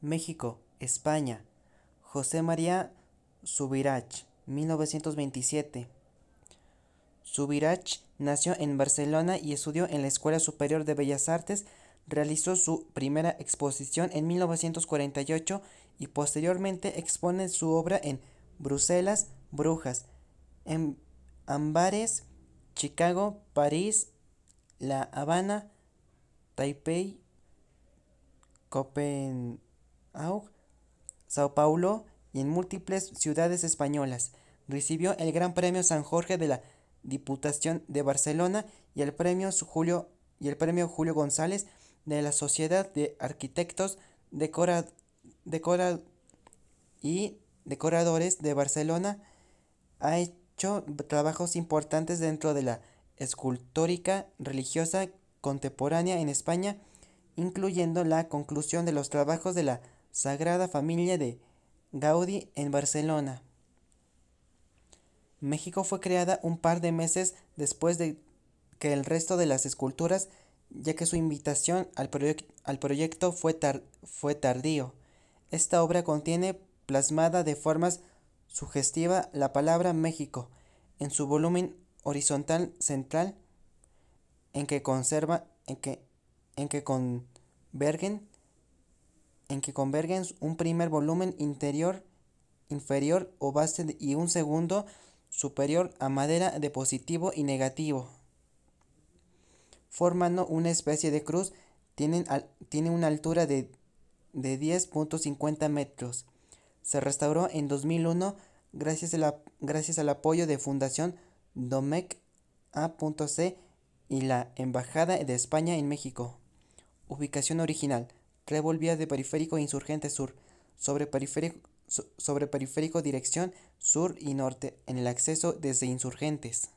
México, España. José María Subirach, 1927. Subirach nació en Barcelona y estudió en la Escuela Superior de Bellas Artes. Realizó su primera exposición en 1948 y posteriormente expone su obra en Bruselas, Brujas, en Ambares, Chicago, París, La Habana, Taipei, Copenhague. Sao Paulo y en múltiples ciudades españolas. Recibió el Gran Premio San Jorge de la Diputación de Barcelona y el Premio Julio, y el premio Julio González de la Sociedad de Arquitectos y Decoradores de Barcelona. Ha hecho trabajos importantes dentro de la escultórica religiosa contemporánea en España, incluyendo la conclusión de los trabajos de la Sagrada Familia de Gaudí en Barcelona. México fue creada un par de meses después de que el resto de las esculturas, ya que su invitación al, proyecto fue, fue tardío. Esta obra contiene plasmada de formas sugestiva la palabra México en su volumen horizontal central en que conserva en que en que convergen en que convergen un primer volumen interior inferior o base y un segundo superior a madera de positivo y negativo. Formando una especie de cruz, tienen, tiene una altura de, 10.50 metros. Se restauró en 2001 gracias, gracias al apoyo de Fundación Domec A.C y la Embajada de España en México. Ubicación original. Revolvía de periférico e insurgente sur, sobre periférico, sobre periférico dirección sur y norte, en el acceso desde insurgentes.